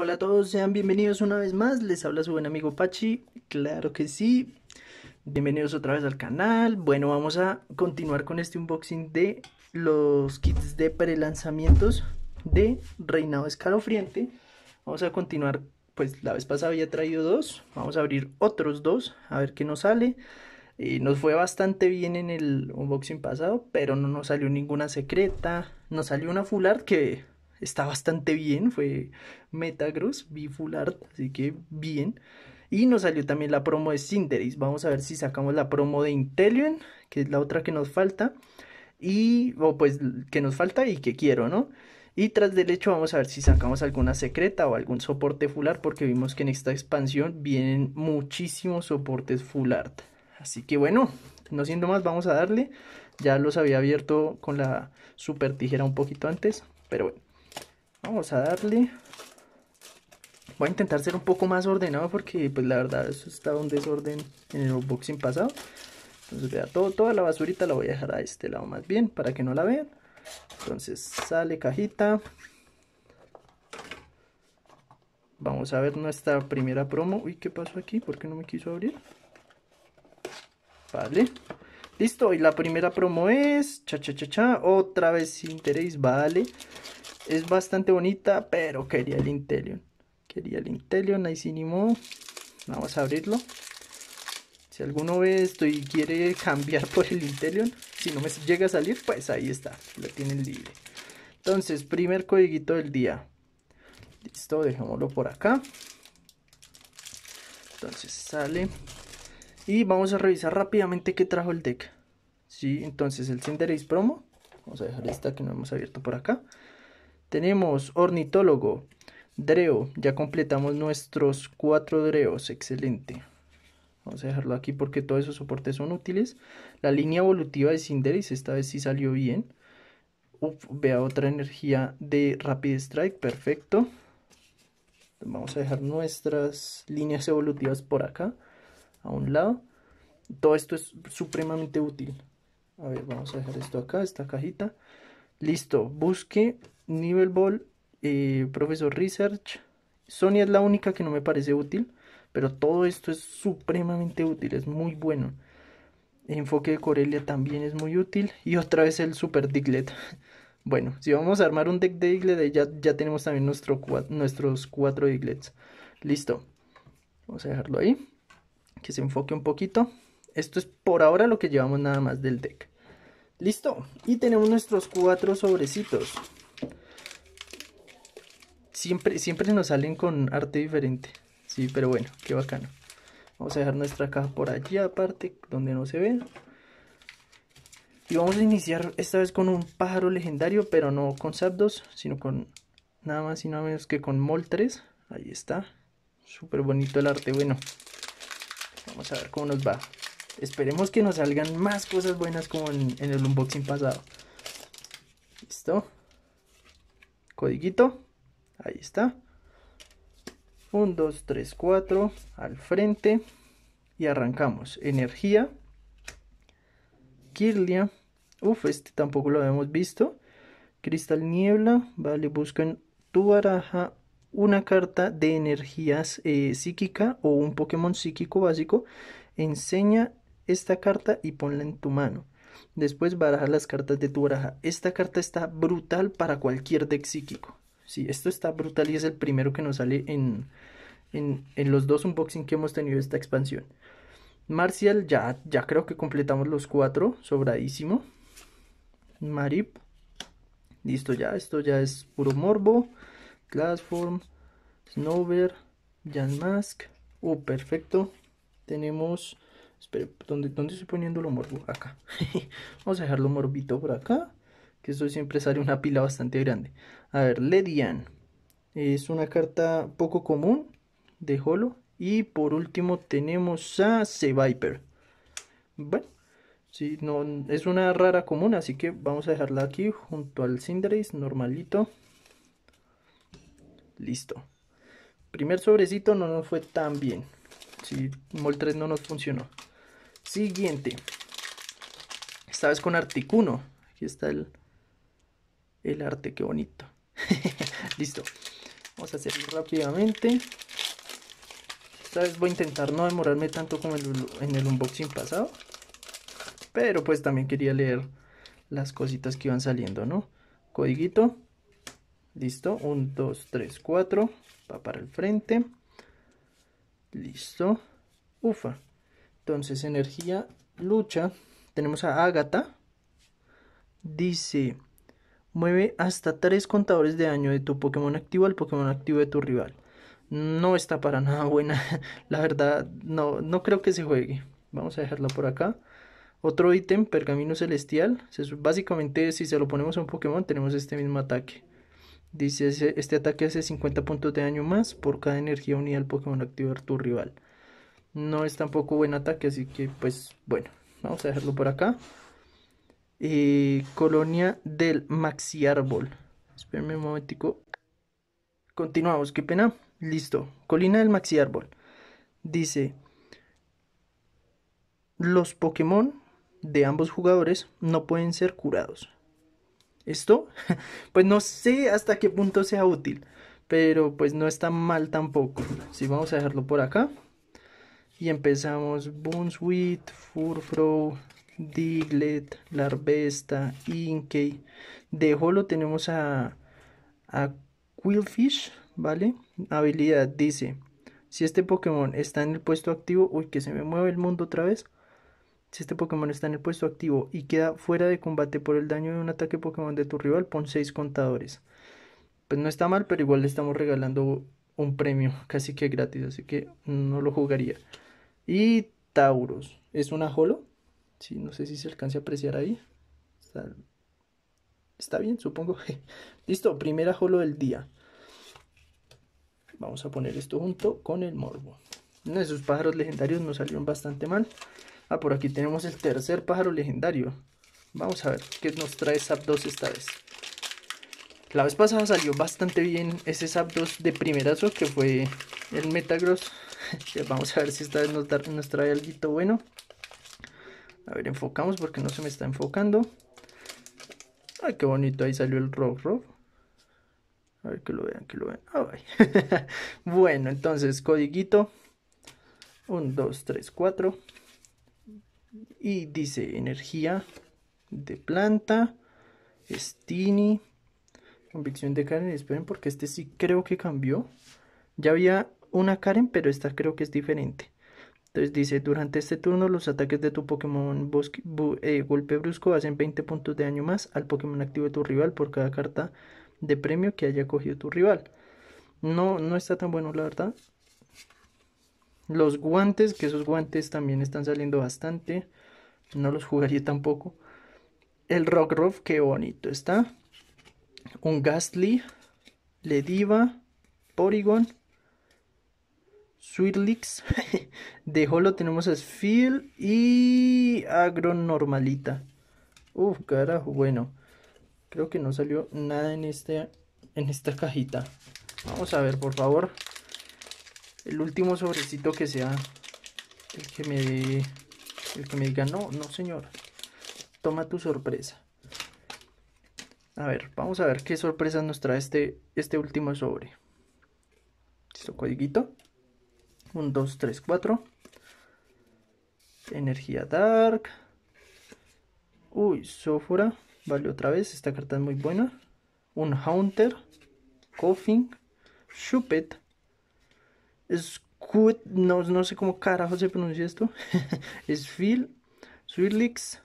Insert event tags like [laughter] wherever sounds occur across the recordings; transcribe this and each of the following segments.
Hola a todos, sean bienvenidos una vez más. Les habla su buen amigo Pachi. Claro que sí. Bienvenidos otra vez al canal. Bueno, vamos a continuar con este unboxing de los kits de prelanzamientos de Reinado Escalofriente Vamos a continuar, pues la vez pasada había traído dos. Vamos a abrir otros dos, a ver qué nos sale. y eh, nos fue bastante bien en el unboxing pasado, pero no nos salió ninguna secreta. Nos salió una full art que está bastante bien, fue Metagross, vi full art, así que bien. Y nos salió también la promo de Cinderace, vamos a ver si sacamos la promo de Intellion, que es la otra que nos falta. Y, o pues, que nos falta y que quiero, ¿no? Y tras del hecho vamos a ver si sacamos alguna secreta o algún soporte full art porque vimos que en esta expansión vienen muchísimos soportes full art. Así que bueno, no siendo más vamos a darle. Ya los había abierto con la super tijera un poquito antes, pero bueno. Vamos a darle. Voy a intentar ser un poco más ordenado porque pues la verdad eso estaba un desorden en el unboxing pasado. Entonces vea, todo, toda la basurita la voy a dejar a este lado más bien para que no la vean. Entonces sale cajita. Vamos a ver nuestra primera promo. Uy, ¿qué pasó aquí? ¿Por qué no me quiso abrir? Vale. Listo, y la primera promo es... Cha, cha, cha, cha. Otra vez si interés, vale. Es bastante bonita, pero quería el Intelion. Quería el Intelion, ahí sí ni Vamos a abrirlo. Si alguno ve esto y quiere [laughs] cambiar por el Intelion, si no me llega a salir, pues ahí está, lo tienen libre. Entonces, primer codiguito del día. Listo, dejémoslo por acá. Entonces sale. Y vamos a revisar rápidamente qué trajo el deck. Sí, entonces el Cinderace promo. Vamos a dejar esta que no hemos abierto por acá. Tenemos ornitólogo, dreo. Ya completamos nuestros cuatro dreos. Excelente. Vamos a dejarlo aquí porque todos esos soportes son útiles. La línea evolutiva de Cinderis, esta vez sí salió bien. vea otra energía de Rapid Strike, perfecto. Vamos a dejar nuestras líneas evolutivas por acá, a un lado. Todo esto es supremamente útil. A ver, vamos a dejar esto acá, esta cajita. Listo, busque Nivel Ball eh, Profesor Research. Sony es la única que no me parece útil, pero todo esto es supremamente útil, es muy bueno. enfoque de Corelia también es muy útil. Y otra vez el Super Diglett. [laughs] Bueno, si vamos a armar un deck de Diglett, ya, tenemos también nuestro, nuestros cuatro Diglets. Listo. Vamos a dejarlo ahí. Que se enfoque un poquito. Esto es por ahora lo que llevamos nada más del deck. Listo. Y tenemos nuestros cuatro sobrecitos. Siempre, nos salen con arte diferente. Sí, pero bueno, qué bacano. Vamos a dejar nuestra caja por allí aparte, donde no se ve. Y vamos a iniciar esta vez con un pájaro legendario, pero no con Zapdos, sino con nada más y nada menos que con Moltres. Ahí está. Súper bonito el arte, bueno. Vamos a ver cómo nos va. Esperemos que nos salgan más cosas buenas como en, el unboxing pasado. Listo. Codiguito. Ahí está. 1, 2, 3, 4 al frente y arrancamos. Energía, Kirlia, Uf, este tampoco lo habíamos visto. Cristal Niebla, vale, busca en tu baraja una carta de energías eh, psíquica o un Pokémon psíquico básico. Enseña esta carta y ponla en tu mano. Después baraja las cartas de tu baraja. Esta carta está brutal para cualquier deck psíquico. Sí, esto está brutal y es el primero que nos sale en, en, los dos unboxing que hemos tenido esta expansión. Marcial, ya, ya creo que completamos los cuatro, sobradísimo. Marip, listo ya, esto ya es puro morbo. Glassform, Snowber, Jan Mask. Oh, perfecto. Tenemos... Espera, ¿dónde, ¿dónde estoy poniendo lo morbo? Acá. [laughs] Vamos a dejarlo morbito por acá. Que esto siempre sale una pila bastante grande. A ver, Ledian. Es una carta poco común de Holo. Y por último tenemos a Seviper. Bueno, no, es una rara común, así que vamos a dejarla aquí junto al Cinderace normalito. Listo. Primer sobrecito no nos fue tan bien. Sí, Mol 3 no nos funcionó. Siguiente. Esta vez con Articuno. Aquí está el, el arte, qué bonito. [laughs] Listo. Vamos a hacerlo rápidamente. Esta vez voy a intentar no demorarme tanto como en el unboxing pasado. Pero pues también quería leer las cositas que iban saliendo, ¿no? Codiguito. Listo. 1, 2, 3, 4. Va para el frente. Listo. Ufa. Entonces, energía, lucha. Tenemos a Agatha Dice Mueve hasta tres contadores de daño de tu Pokémon activo al Pokémon activo de tu rival. No está para nada buena. [laughs] La verdad, no, no creo que se juegue. Vamos a dejarlo por acá. Otro ítem, pergamino celestial. Básicamente, si se lo ponemos a un Pokémon, tenemos este mismo ataque. Dice, este ataque hace 50 puntos de daño más por cada energía unida al Pokémon activo de tu rival. No es tampoco buen ataque, así que pues bueno, vamos a dejarlo por acá. Eh, colonia del maxi árbol. Espérenme un momentico. Continuamos, qué pena. Listo. Colina del maxi árbol. Dice, los Pokémon de ambos jugadores no pueden ser curados. ¿Esto? [laughs] pues no sé hasta qué punto sea útil. Pero pues no está mal tampoco. Si vamos a dejarlo por acá. Y empezamos Boonsweet, furfrow. Diglett, Larvesta, Inkey. De Holo tenemos a, a Quillfish, ¿vale? Habilidad dice, si este Pokémon está en el puesto activo, uy, que se me mueve el mundo otra vez. Si este Pokémon está en el puesto activo y queda fuera de combate por el daño de un ataque Pokémon de tu rival, pon 6 contadores. Pues no está mal, pero igual le estamos regalando un premio [laughs] casi que gratis, así que no lo jugaría. Y Tauros, ¿es una holo? Sí, no sé si se alcance a apreciar ahí. Está, bien, supongo. [laughs] Listo, primera holo del día. Vamos a poner esto junto con el morbo. Uno de pájaros legendarios nos salieron bastante mal. Ah, por aquí tenemos el tercer pájaro legendario. Vamos a ver qué nos trae 2 esta vez. La vez pasada salió bastante bien ese 2 de primerazo que fue el Metagross. [laughs] Vamos a ver si esta vez nos trae algo bueno. A ver, enfocamos porque no se me está enfocando. Ay, qué bonito, ahí salió el rock rock. A ver que lo vean, que lo vean. [laughs] bueno, entonces, codiguito. 1, 2, 3, 4. Y dice energía de planta. Stini. Convicción de Karen. Esperen porque este sí creo que cambió. Ya había una Karen, pero esta creo que es diferente. Entonces dice, durante este turno los ataques de tu Pokémon eh, Golpe Brusco hacen 20 puntos de daño más al Pokémon activo de tu rival por cada carta de premio que haya cogido tu rival. No, no está tan bueno la verdad. Los guantes, que esos guantes también están saliendo bastante. No los jugaría tampoco. El Rockruff, qué bonito está. Un Gastly, Lediva, Porygon Swirlix. [laughs] de Holo tenemos a Sphil y Agronormalita. Uf, carajo, bueno. Creo que no salió nada en, este, en esta cajita. Vamos a ver, por favor. El último sobrecito que sea el que me el que me diga, no, no señor. Toma tu sorpresa. A ver, vamos a ver qué sorpresas nos trae este, este último sobre. ¿Listo, codiguito? Un 2, 3, 4. Energía Dark. Uy, Sophora. Vale, otra vez. Esta carta es muy buena. Un Haunter. coffin Shupet. No, no sé cómo carajo se pronuncia esto. [laughs] phil Swirlix.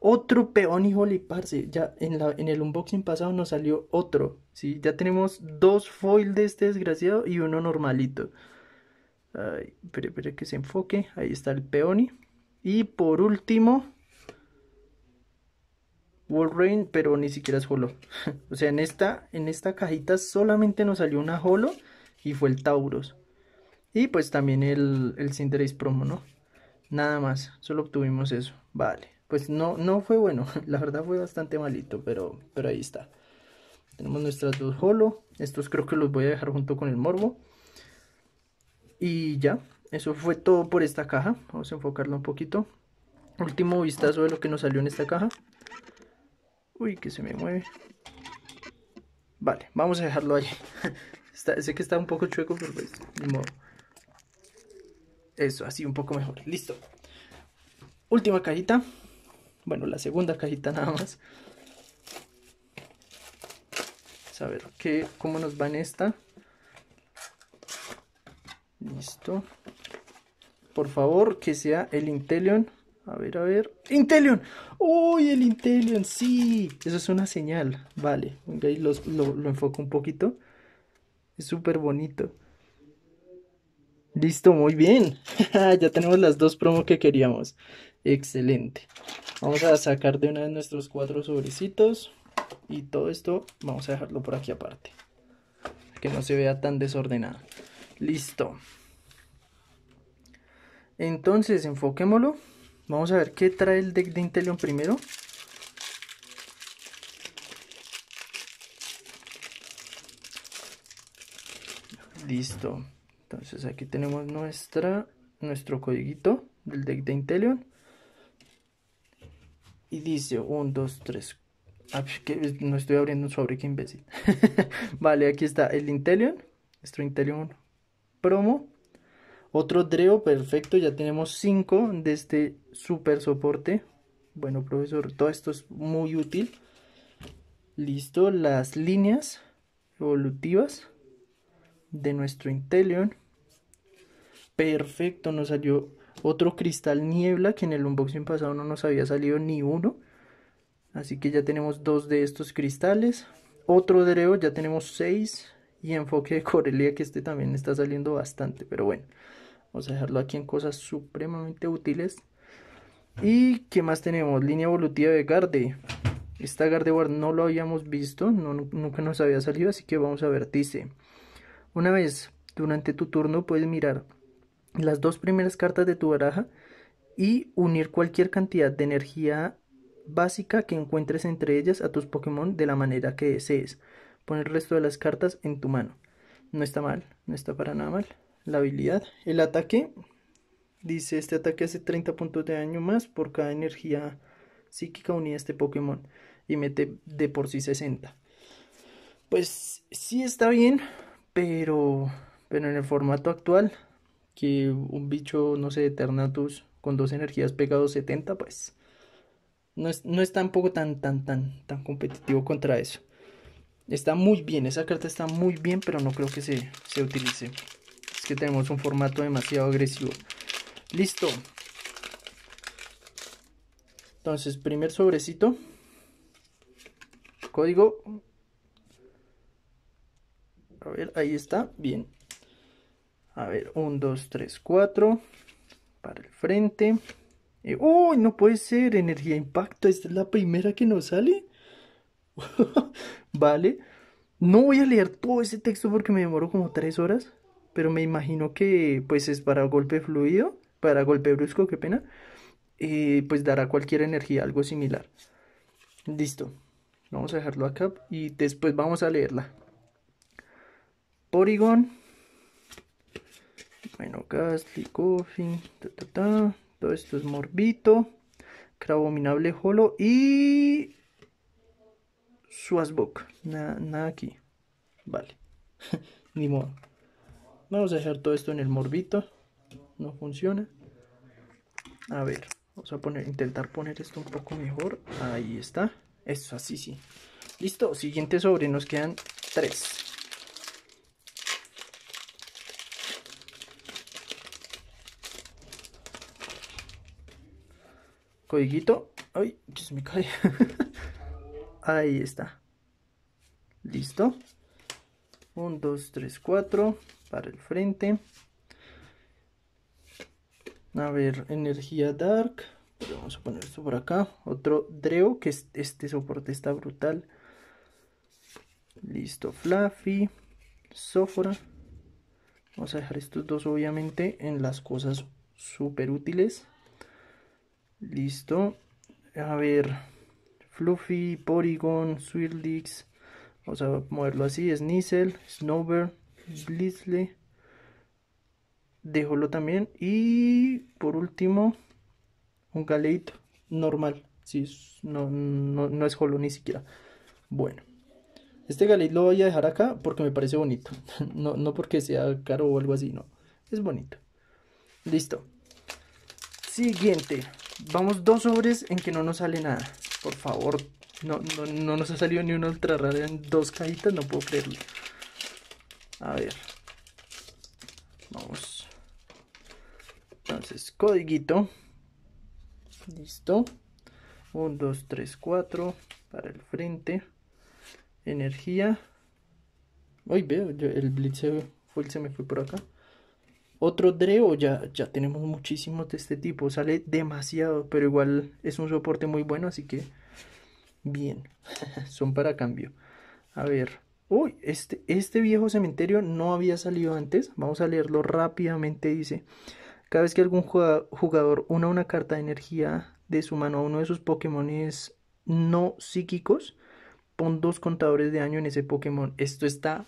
Otro peón, y parse. Ya en, la, en el unboxing pasado nos salió otro. ¿sí? Ya tenemos dos foil de este desgraciado y uno normalito. Ay, espere, que se enfoque. Ahí está el peoni. Y por último, Wolverine, pero ni siquiera es holo. [laughs] o sea, en esta, en esta cajita solamente nos salió una holo y fue el Tauros. Y pues también el, el promo, ¿no? Nada más, solo obtuvimos eso. Vale, pues no, no fue bueno. [laughs] La verdad fue bastante malito, pero, pero ahí está. Tenemos nuestras dos holo. Estos creo que los voy a dejar junto con el morbo. Y ya, eso fue todo por esta caja. Vamos a enfocarlo un poquito. Último vistazo de lo que nos salió en esta caja. Uy, que se me mueve. Vale, vamos a dejarlo ahí. [laughs] sé que está un poco chueco, pero pues, modo. Eso, así un poco mejor. Listo. Última cajita. Bueno, la segunda cajita [laughs] nada más. Vamos a ver qué, cómo nos va en esta. Por favor, que sea el Intelion. A ver, a ver. ¡Intelion! ¡Uy, el Intelion! ¡Sí! Eso es una señal. Vale. ahí lo, enfoco un poquito. Es súper bonito. Listo, muy bien. [laughs] ya tenemos las dos promos que queríamos. Excelente. Vamos a sacar de una de nuestros cuatro sobrecitos. Y todo esto vamos a dejarlo por aquí aparte. Que no se vea tan desordenado. Listo. Entonces, enfoquémoslo. Vamos a ver qué trae el deck de Intelion primero. Listo. Entonces aquí tenemos nuestra, nuestro codiguito del deck de Intelion. Y dice 1, 2, 3. No estoy abriendo un fábrica, imbécil. [laughs] vale, aquí está el Intelion. Nuestro Intelion promo. Otro dreo perfecto, ya tenemos 5 de este super soporte. Bueno, profesor, todo esto es muy útil. Listo, las líneas evolutivas de nuestro intelion Perfecto, nos salió otro cristal niebla que en el unboxing pasado no nos había salido ni uno. Así que ya tenemos dos de estos cristales. Otro dreo, ya tenemos seis. Y enfoque de Corelia, que este también está saliendo bastante, pero bueno. Vamos a dejarlo aquí en cosas supremamente útiles. ¿Y qué más tenemos? Línea evolutiva de Garde. Esta Gardevoir no lo habíamos visto, nunca nos había salido, así que vamos a ver. Dice, una vez durante tu turno puedes mirar las dos primeras cartas de tu baraja y unir cualquier cantidad de energía básica que encuentres entre ellas a tus Pokémon de la manera que desees. Pon el resto de las cartas en tu mano. No está mal, no está para nada mal la habilidad. El ataque, dice, este ataque hace 30 puntos de daño más por cada energía psíquica unida a este Pokémon y mete de por sí 60. Pues sí está bien, pero, pero en el formato actual, que un bicho, no sé, de con dos energías pegado 70, pues no es, tampoco tan, tan, tan, tan competitivo contra eso. Está muy bien, esa carta está muy bien, pero no creo que se, se utilice que tenemos un formato demasiado agresivo. Listo. Entonces, primer sobrecito. Código. A ver, ahí está. Bien. A ver, 1, 2, 3, 4. Para el frente. Eh, ¡Uy! no puede ser. Energía impacto. Esta es la primera que nos sale. [laughs] vale. No voy a leer todo ese texto porque me demoró como tres horas pero me imagino que pues es para golpe fluido, para golpe brusco, qué pena, Y eh, pues dará cualquier energía, algo similar. Listo, vamos a dejarlo acá y después vamos a leerla. Porygon, bueno, Gastly, Coffin, todo esto es Morbito, Crabominable Holo y Swazbok. nada aquí, vale, [laughs] ni modo. Vamos a dejar todo esto en el morbito. No funciona. A ver, vamos a poner, intentar poner esto un poco mejor. Ahí está. Eso, así sí. Listo, siguiente sobre, nos quedan tres. Codiguito. Ay, se me cae. [laughs] Ahí está. Listo. 1, dos, tres, cuatro para el frente. A ver, energía dark. vamos a poner esto por acá. Otro Dreo, que este soporte está brutal. Listo, Fluffy. Sofora. Vamos a dejar estos dos obviamente en las cosas súper útiles. Listo. A ver. Fluffy, Porygon, Swirlix. Vamos a moverlo así. Sneasel, Snowbird. De pues, déjolo también. Y por último, un galeito normal. no, no, es holo ni siquiera. Bueno, este galeito lo voy a dejar acá porque me parece bonito. [laughs] No, porque sea caro o algo así, no. Es bonito. Listo. Siguiente. Vamos dos sobres en que no nos sale nada. Por favor. No, no, no nos ha salido ni una ultra rara en dos cajitas. No puedo creerlo. A ver. Vamos. Entonces, codiguito. Listo. 1, 2, 3, 4 para el frente. Energía. Uy, veo, el blitz se, me fue por acá. Otro Dreo, ya, ya tenemos muchísimos de este tipo. Sale demasiado, pero igual es un soporte muy bueno, así que bien. [laughs] Son para cambio. A ver, Uy, este, este viejo cementerio no había salido antes. Vamos a leerlo rápidamente. Dice, cada vez que algún jugador una una carta de energía de su mano a uno de sus Pokémones no psíquicos, pon dos contadores de año en ese Pokémon. Esto está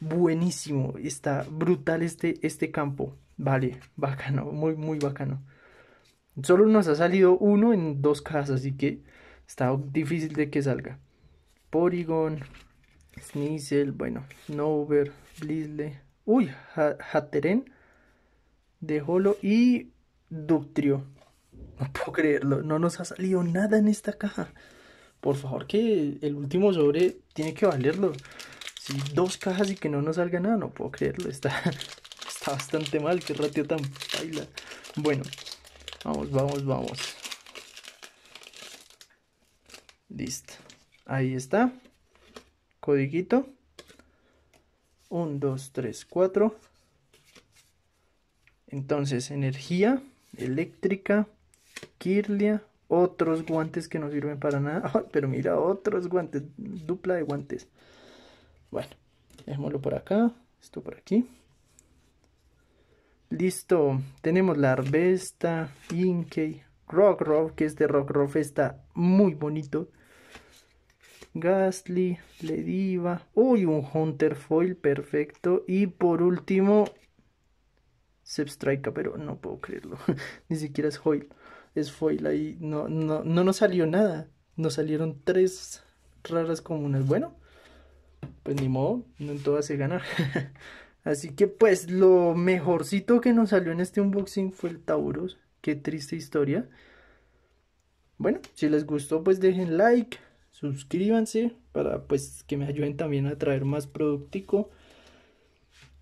buenísimo, está brutal este, este campo. Vale, [laughs] bacano, muy, muy bacano. Solo nos ha salido uno en dos casas, así que está difícil de que salga. Porygon, Sneasel, bueno, Nover, Blizzle, uy, Hatteren de y Ductrio. No puedo creerlo, no nos ha salido nada en esta caja. Por favor, que el último sobre tiene que valerlo. Si dos cajas y que no nos salga nada, no puedo creerlo. Está, [laughs] bastante mal, Que ratio tan baila. Bueno, vamos, vamos, vamos. Listo. Ahí está codiguito 1 2 3 4 entonces energía eléctrica kirlia otros guantes que no sirven para nada [laughs] pero mira otros guantes dupla de guantes bueno dejémoslo por acá esto por aquí listo tenemos la arbesta inkey rock rock que este rock rock está muy bonito Gastly, Lediva. Uy, un Hunter Foil, perfecto. Y por último, Sepstrika, pero no puedo creerlo. [laughs] Ni siquiera es Foil. Es Foil ahí. No, no, no nos salió nada. Nos salieron tres raras comunes. Bueno, pues ni modo, no en todas se ganar. [laughs] Así que pues lo mejorcito que nos salió en este unboxing fue el Tauros. Qué triste historia. Bueno, si les gustó pues dejen like, suscríbanse para pues que me ayuden también a traer más productico.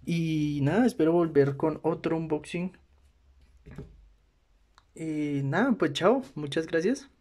Y nada, espero volver con otro unboxing. Y eh, nada, pues chao, muchas gracias.